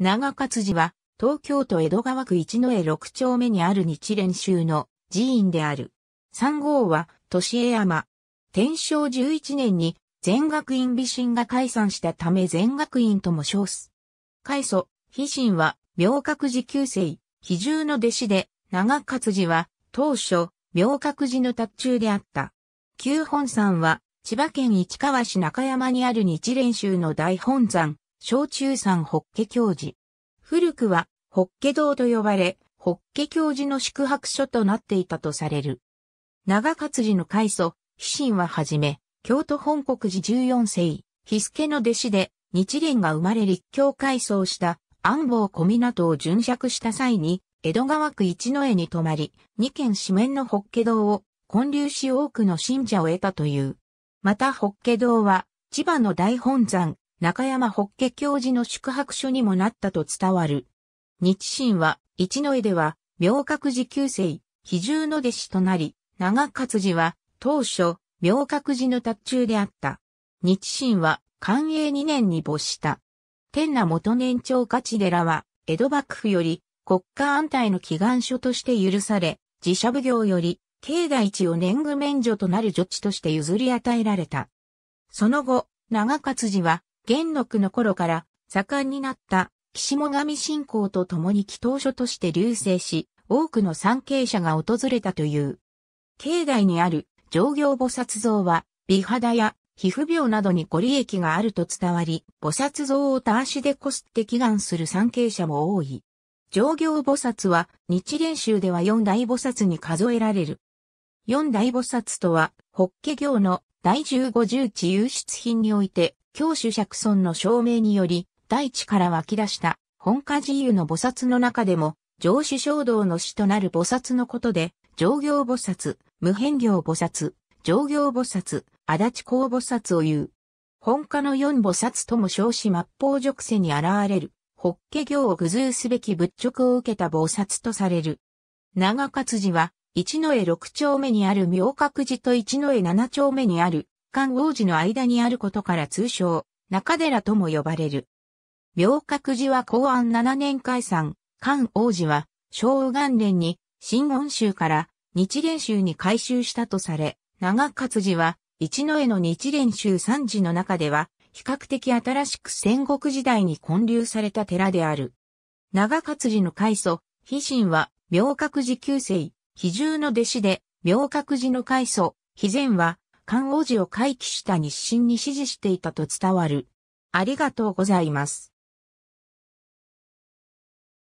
長勝寺は、東京都江戸川区一野江六丁目にある日蓮宗の寺院である。三号は、年江山。天正十一年に、全学院美神が解散したため全学院とも称す。開祖、非神は、明覚寺旧世、比重の弟子で、長勝寺は、当初、明覚寺の達中であった。旧本山は、千葉県市川市中山にある日蓮宗の大本山、小中山ホッケ教寺。古くは、ホッケ堂と呼ばれ、ホッケ教寺の宿泊所となっていたとされる。長勝寺の開祖、飛心ははじめ、京都本国寺14世、日助の弟子で、日蓮が生まれ立教改装した安房小港を巡釈した際に、江戸川区一之江に泊まり、二軒四面のホッケ堂を建立し多くの信者を得たという。またホッケ堂は、千葉の大本山、中山法華教授の宿泊所にもなったと伝わる。日清は、一の絵では、明覚寺旧姓、比重の弟子となり、長勝寺は、当初、明覚寺の達中であった。日清は、寛永2年に没した。天那元年長勝寺は、江戸幕府より、国家安泰の祈願書として許され、自社奉行より、境内地を年貢免除となる助地として譲り与えられた。その後、長勝寺は、元禄の頃から盛んになった岸も神信仰と共に祈祷所として流星し、多くの参詣者が訪れたという。境内にある上行菩薩像は、美肌や皮膚病などにご利益があると伝わり、菩薩像をた足でこすって祈願する参詣者も多い。上行菩薩は日蓮宗では四大菩薩に数えられる。四大菩薩とは、法華経の第十五十地輸出品において、教主釈尊の証明により、大地から湧き出した本家自由の菩薩の中でも、上主衝動の死となる菩薩のことで、上行菩薩、無変行菩薩、上行菩薩、足立公菩薩を言う。本家の四菩薩とも称し末法直世に現れる、法華行を愚通すべき仏直を受けた菩薩とされる。長勝寺は、一の絵六丁目にある明覚寺と一の絵七丁目にある韓王子の間にあることから通称、中寺とも呼ばれる。明覚寺は公安7年解散、韓王子は、昭元連に、新温州から日蓮宗に改修したとされ、長勝寺は、一之江の日蓮宗三寺の中では、比較的新しく戦国時代に建立された寺である。長勝寺の開祖、飛信は、明覚寺旧世、比獣の弟子で、明覚寺の開祖、飛前は、漢王子を回帰した日清に指示していたと伝わる。ありがとうございます。